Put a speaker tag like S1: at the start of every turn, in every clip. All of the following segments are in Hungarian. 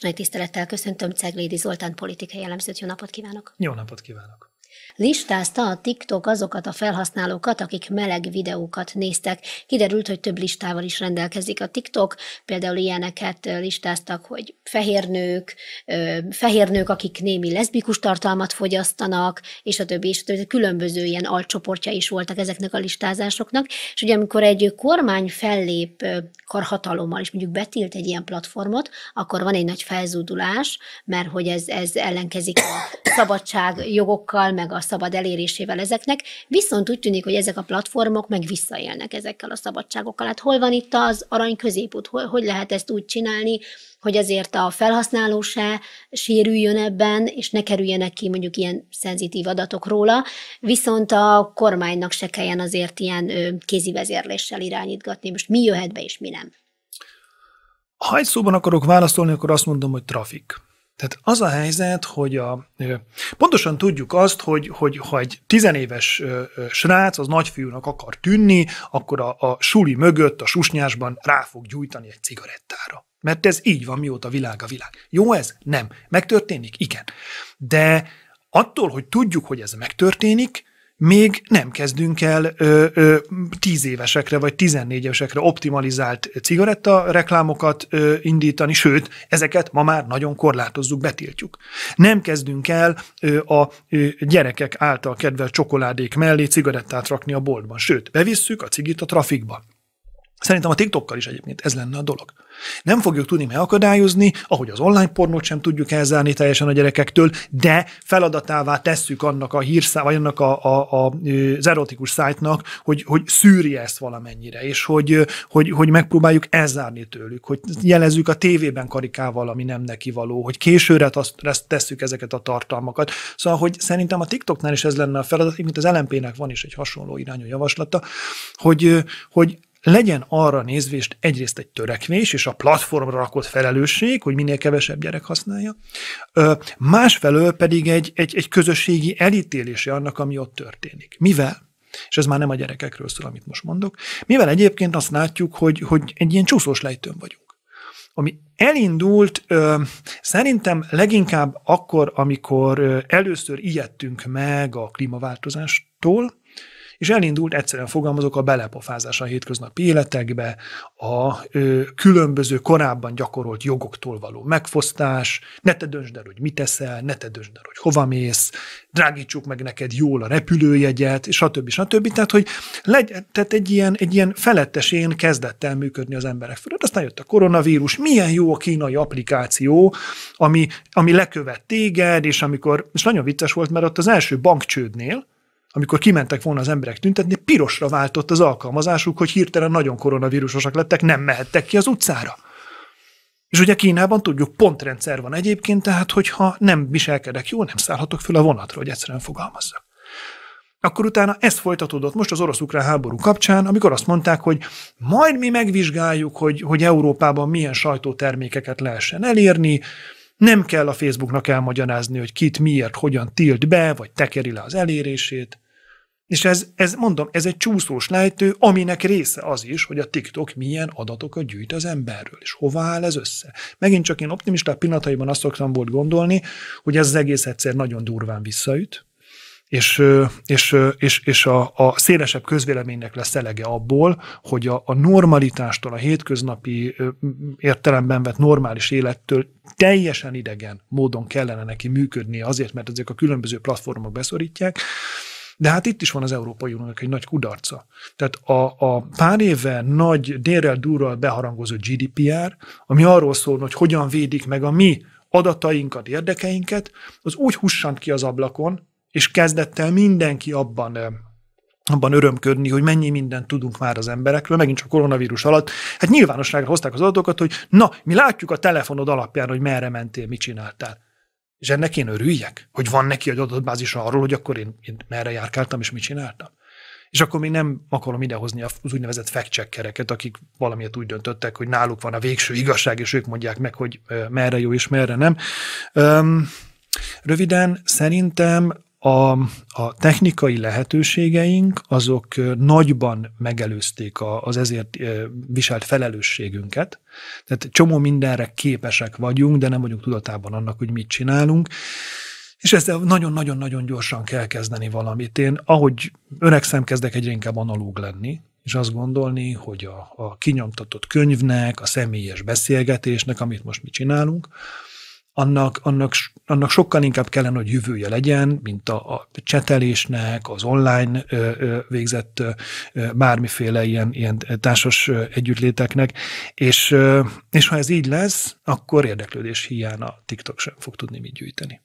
S1: és nagy tisztelettel köszöntöm Ceglédi Zoltán politikai jellemzőt. Jó napot kívánok!
S2: Jó napot kívánok!
S1: Listázta a TikTok azokat a felhasználókat, akik meleg videókat néztek. Kiderült, hogy több listával is rendelkezik a TikTok, például ilyeneket listáztak, hogy fehérnők, fehérnők, akik némi leszbikus tartalmat fogyasztanak, és a többi, és a többi. Különböző ilyen alcsoportja is voltak ezeknek a listázásoknak, és ugye amikor egy kormány fellép karhatalommal, és mondjuk betilt egy ilyen platformot, akkor van egy nagy felzúdulás, mert hogy ez, ez ellenkezik a szabadságjogokkal, meg meg a szabad elérésével ezeknek, viszont úgy tűnik, hogy ezek a platformok meg visszaélnek ezekkel a szabadságokkal. Hát hol van itt az arany középút? Hol, hogy lehet ezt úgy csinálni, hogy azért a felhasználó se sérüljön ebben, és ne kerüljenek ki mondjuk ilyen szenzitív adatok róla, viszont a kormánynak se kelljen azért ilyen kézi vezérléssel irányítgatni. Most mi jöhet be, és mi nem?
S2: Ha egy szóban akarok válaszolni, akkor azt mondom, hogy trafik. Tehát az a helyzet, hogy a, pontosan tudjuk azt, hogy, hogy ha egy tizenéves srác az nagyfiúnak akar tűnni, akkor a, a suli mögött, a susnyásban rá fog gyújtani egy cigarettára. Mert ez így van, mióta világ a világ. Jó ez? Nem. Megtörténik? Igen. De attól, hogy tudjuk, hogy ez megtörténik, még nem kezdünk el ö, ö, 10 évesekre vagy 14 évesekre optimalizált cigaretta reklámokat ö, indítani, sőt, ezeket ma már nagyon korlátozzuk, betiltjuk. Nem kezdünk el ö, a ö, gyerekek által kedvelt csokoládék mellé cigarettát rakni a boltban, sőt, bevisszük a cigit a trafikba. Szerintem a TikTokkal is egyébként ez lenne a dolog. Nem fogjuk tudni megakadályozni, ahogy az online pornót sem tudjuk elzárni teljesen a gyerekektől, de feladatává tesszük annak a hírszá, vagy annak a, a, a, az erotikus szájtnak, hogy, hogy szűrje ezt valamennyire, és hogy, hogy, hogy megpróbáljuk elzárni tőlük, hogy jelezzük a tévében karikával, ami nem neki való, hogy későre tesszük ezeket a tartalmakat. Szóval, hogy szerintem a TikToknál is ez lenne a feladat, mint az LMP-nek van is egy hasonló irányú javaslata, hogy, hogy legyen arra nézvést egyrészt egy törekvés, és a platformra rakott felelősség, hogy minél kevesebb gyerek használja, másfelől pedig egy, egy, egy közösségi elítélése annak, ami ott történik. Mivel? És ez már nem a gyerekekről szól, amit most mondok. Mivel egyébként azt látjuk, hogy, hogy egy ilyen csúszós lejtőn vagyunk ami elindult ö, szerintem leginkább akkor, amikor először ijedtünk meg a klímaváltozástól, és elindult egyszerűen fogalmazok a belepofázás a hétköznapi életekbe, a ö, különböző korábban gyakorolt jogoktól való megfosztás, ne te döntsd el, hogy mit teszel, ne te döntsd el, hogy hova mész, drágítsuk meg neked jól a repülőjegyet, stb. stb. Tehát, hogy legy, tehát egy ilyen, egy ilyen felettes én kezdett el működni az emberek fölött. Aztán jött a koronavírus, milyen jó a kínai applikáció, ami, ami lekövet téged, és amikor, és nagyon vicces volt, mert ott az első bankcsődnél, amikor kimentek volna az emberek tüntetni, pirosra váltott az alkalmazásuk, hogy hirtelen nagyon koronavírusosak lettek, nem mehettek ki az utcára. És ugye Kínában tudjuk, pontrendszer van egyébként, tehát hogyha nem viselkedek jól, nem szállhatok föl a vonatra, hogy egyszerűen fogalmazzak. Akkor utána ez folytatódott most az orosz-ukrán háború kapcsán, amikor azt mondták, hogy majd mi megvizsgáljuk, hogy, hogy Európában milyen sajtótermékeket lehessen elérni, nem kell a Facebooknak elmagyarázni, hogy kit miért, hogyan tilt be, vagy tekeri le az elérését. És ez, ez, mondom, ez egy csúszós lejtő, aminek része az is, hogy a TikTok milyen adatokat gyűjt az emberről, és hová áll ez össze. Megint csak én optimista, pillanataiban azt szoktam volt gondolni, hogy ez az egész egyszer nagyon durván visszaüt, és, és, és, és a, a szélesebb közvéleménynek lesz elege abból, hogy a, a normalitástól, a hétköznapi értelemben vett normális élettől teljesen idegen módon kellene neki működnie azért, mert ezek a különböző platformok beszorítják, de hát itt is van az Európai Uniónak egy nagy kudarca. Tehát a, a pár éve nagy délrel durral beharangozó GDPR, ami arról szól, hogy hogyan védik meg a mi adatainkat, érdekeinket, az úgy hussant ki az ablakon, és kezdett el mindenki abban abban örömködni, hogy mennyi mindent tudunk már az emberekről, megint csak koronavírus alatt. Hát nyilvánosságra hozták az adatokat, hogy na, mi látjuk a telefonod alapján, hogy merre mentél, mit csináltál. És ennek én örüljek, hogy van neki egy adatbázisa arról, hogy akkor én, én merre járkáltam és mit csináltam. És akkor még nem akarom idehozni az úgynevezett fact akik valamiért úgy döntöttek, hogy náluk van a végső igazság, és ők mondják meg, hogy merre jó és merre nem. Röviden, szerintem a, a technikai lehetőségeink azok nagyban megelőzték a, az ezért viselt felelősségünket. Tehát csomó mindenre képesek vagyunk, de nem vagyunk tudatában annak, hogy mit csinálunk. És ezzel nagyon-nagyon-nagyon gyorsan kell kezdeni valamit. Én ahogy öregszem, kezdek egyre inkább analóg lenni, és azt gondolni, hogy a, a kinyomtatott könyvnek, a személyes beszélgetésnek, amit most mi csinálunk, annak, annak, annak sokkal inkább kellene, hogy jövője legyen, mint a, a csetelésnek, az online ö, ö, végzett ö, bármiféle ilyen, ilyen társas együttléteknek, és, ö, és ha ez így lesz, akkor érdeklődés hiány a TikTok sem fog tudni mit gyűjteni.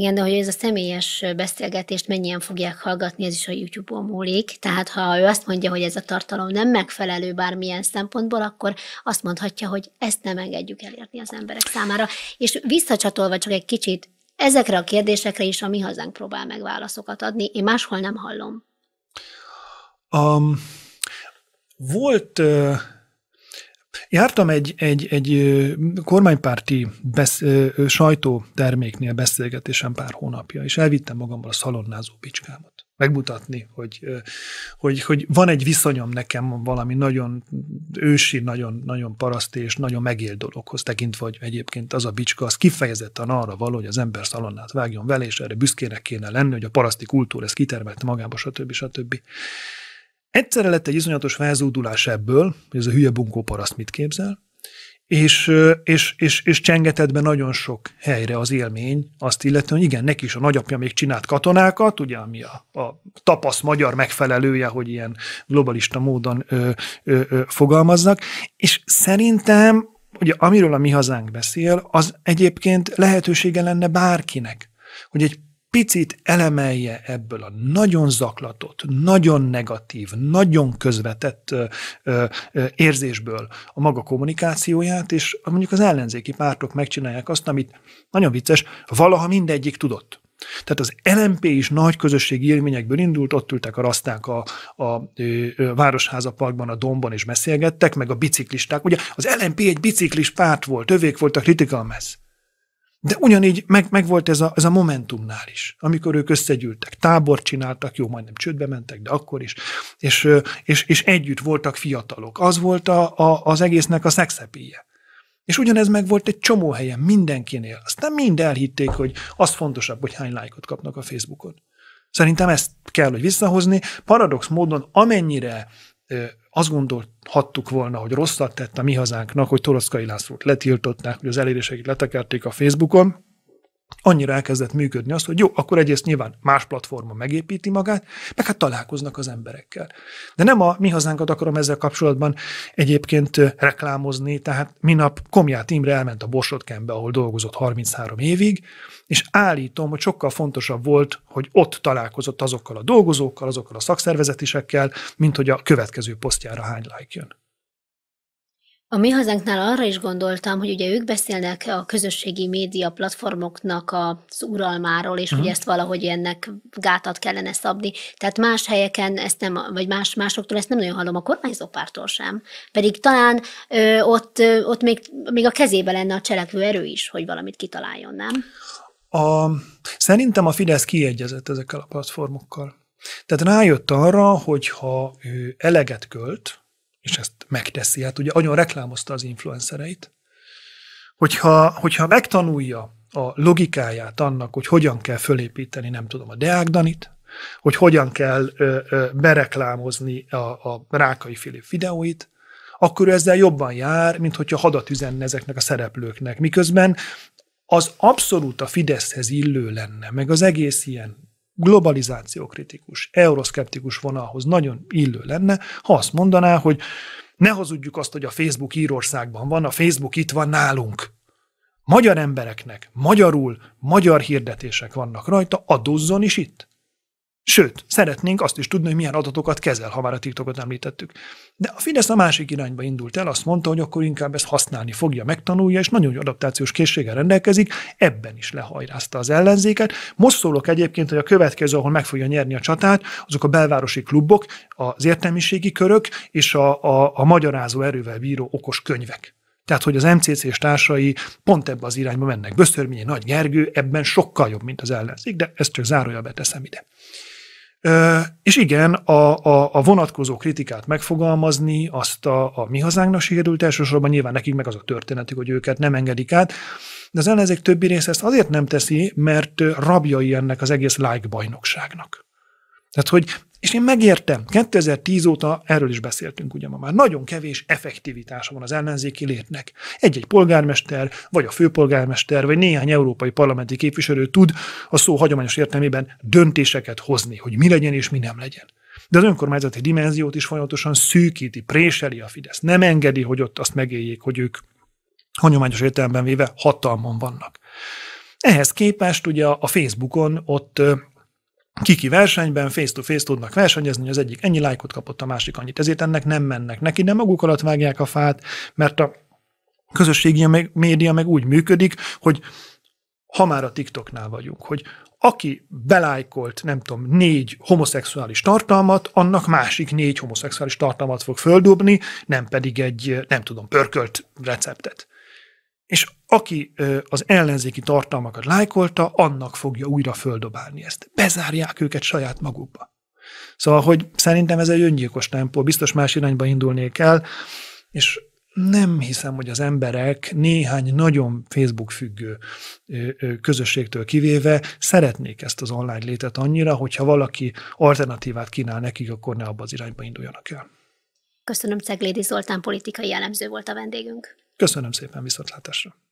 S1: Igen, de hogy ez a személyes beszélgetést mennyien fogják hallgatni, ez is a YouTube-on múlik. Tehát ha ő azt mondja, hogy ez a tartalom nem megfelelő bármilyen szempontból, akkor azt mondhatja, hogy ezt nem engedjük elérni az emberek számára. És visszacsatolva csak egy kicsit, ezekre a kérdésekre is a mi hazánk próbál meg válaszokat adni. Én máshol nem hallom.
S2: Um, volt... Uh Jártam egy, egy, egy kormánypárti besz, sajtóterméknél beszélgetésen pár hónapja, és elvittem magammal a szalonnázó picskámat megmutatni, hogy, hogy, hogy van egy viszonyom nekem valami nagyon ősi, nagyon, nagyon paraszti és nagyon megél dologhoz tekintve, hogy egyébként az a bicska, az kifejezetten arra való, hogy az ember szalonnát vágjon vele, és erre büszkének kéne lenni, hogy a paraszti kultúra ezt kitermelte magába, stb. stb. stb. Egyszerre lett egy izonyatos felzúdulás ebből, hogy ez a hülye bunkó paraszt mit képzel, és, és, és, és csengetett be nagyon sok helyre az élmény, azt illetően, hogy igen, neki is a nagyapja még csinált katonákat, ugye, ami a, a tapasz magyar megfelelője, hogy ilyen globalista módon ö, ö, ö, fogalmaznak, és szerintem, ugye, amiről a mi hazánk beszél, az egyébként lehetősége lenne bárkinek, hogy egy picit elemelje ebből a nagyon zaklatott, nagyon negatív, nagyon közvetett ö, ö, érzésből a maga kommunikációját, és mondjuk az ellenzéki pártok megcsinálják azt, amit nagyon vicces, valaha mindegyik tudott. Tehát az LMP is nagy közösségi élményekből indult, ott ültek a raszták a, a, a, Városháza parkban, a Domban, és beszélgettek, meg a biciklisták. Ugye az LMP egy biciklis párt volt, övék volt a kritikalmez. De ugyanígy meg, meg volt ez a, ez a momentumnál is, amikor ők összegyűltek, tábort csináltak, jó, majdnem csődbe mentek, de akkor is, és, és, és együtt voltak fiatalok. Az volt a, a, az egésznek a szexepéje. És ugyanez meg volt egy csomó helyen, mindenkinél. Aztán mind elhitték, hogy az fontosabb, hogy hány lájkot kapnak a Facebookon. Szerintem ezt kell, hogy visszahozni. Paradox módon, amennyire azt gondolhattuk volna, hogy rosszat tett a mi hazánknak, hogy Toroszkai Lászlót letiltották, hogy az eléréseit letekerték a Facebookon, annyira elkezdett működni azt, hogy jó, akkor egyrészt nyilván más platforma megépíti magát, meg hát találkoznak az emberekkel. De nem a mi hazánkat akarom ezzel kapcsolatban egyébként reklámozni, tehát minap Komját Imre elment a Borsodkenbe, ahol dolgozott 33 évig, és állítom, hogy sokkal fontosabb volt, hogy ott találkozott azokkal a dolgozókkal, azokkal a szakszervezetisekkel, mint hogy a következő posztjára hány like
S1: jön. A mi hazánknál arra is gondoltam, hogy ugye ők beszélnek a közösségi média platformoknak az uralmáról, és uh-huh. hogy mhm. ezt valahogy ennek gátat kellene szabni. Tehát más helyeken ezt nem, vagy más másoktól ezt nem nagyon hallom, a kormányzó pártól sem. Pedig talán ö, ott, ö, ott még, még a kezébe lenne a cselekvő erő is, hogy valamit kitaláljon, nem?
S2: A, szerintem a Fidesz kiegyezett ezekkel a platformokkal. Tehát rájött arra, hogy ha ő eleget költ, és ezt megteszi. Hát ugye nagyon reklámozta az influencereit. Hogyha, hogyha megtanulja a logikáját annak, hogy hogyan kell fölépíteni, nem tudom, a Deágdanit, hogy hogyan kell ö, ö, bereklámozni a, a Rákai Filip videóit, akkor ő ezzel jobban jár, mint hogyha hadat üzenne ezeknek a szereplőknek. Miközben az abszolút a Fideszhez illő lenne, meg az egész ilyen globalizáció kritikus, euroszkeptikus vonalhoz nagyon illő lenne, ha azt mondaná, hogy ne hazudjuk azt, hogy a Facebook Írországban van, a Facebook itt van nálunk. Magyar embereknek magyarul magyar hirdetések vannak rajta, adózzon is itt. Sőt, szeretnénk azt is tudni, hogy milyen adatokat kezel, ha már a TikTokot említettük. De a Fidesz a másik irányba indult el, azt mondta, hogy akkor inkább ezt használni fogja, megtanulja, és nagyon jó adaptációs készséggel rendelkezik, ebben is lehajrázta az ellenzéket. Most szólok egyébként, hogy a következő, ahol meg fogja nyerni a csatát, azok a belvárosi klubok, az értelmiségi körök és a, a, a magyarázó erővel bíró okos könyvek. Tehát, hogy az MCC és társai pont ebbe az irányba mennek. Böszörményi Nagy Gergő ebben sokkal jobb, mint az ellenzék, de ezt csak zárója beteszem ide. És igen, a, a, a vonatkozó kritikát megfogalmazni, azt a, a mi hazánknak sikerült elsősorban, nyilván nekik meg az a történetük, hogy őket nem engedik át, de az ellenzék többi része ezt azért nem teszi, mert rabjai ennek az egész like bajnokságnak. Tehát, hogy és én megértem, 2010 óta erről is beszéltünk ugye ma már, nagyon kevés effektivitása van az ellenzéki létnek. Egy-egy polgármester, vagy a főpolgármester, vagy néhány európai parlamenti képviselő tud a szó hagyományos értelmében döntéseket hozni, hogy mi legyen és mi nem legyen. De az önkormányzati dimenziót is folyamatosan szűkíti, préseli a Fidesz. Nem engedi, hogy ott azt megéljék, hogy ők hagyományos értelemben véve hatalmon vannak. Ehhez képest ugye a Facebookon ott kiki versenyben face-to-face -face tudnak versenyezni, hogy az egyik ennyi lájkot kapott, a másik annyit. Ezért ennek nem mennek neki, de maguk alatt vágják a fát, mert a közösségi média meg úgy működik, hogy ha már a TikToknál vagyunk, hogy aki belájkolt, nem tudom, négy homoszexuális tartalmat, annak másik négy homoszexuális tartalmat fog földobni, nem pedig egy, nem tudom, pörkölt receptet és aki az ellenzéki tartalmakat lájkolta, annak fogja újra földobálni ezt. Bezárják őket saját magukba. Szóval, hogy szerintem ez egy öngyilkos tempó, biztos más irányba indulnék el, és nem hiszem, hogy az emberek néhány nagyon Facebook függő közösségtől kivéve szeretnék ezt az online létet annyira, hogyha valaki alternatívát kínál nekik, akkor ne abba az irányba induljanak el.
S1: Köszönöm, Ceglédi Zoltán politikai jellemző volt a vendégünk.
S2: Köszönöm szépen viszontlátásra!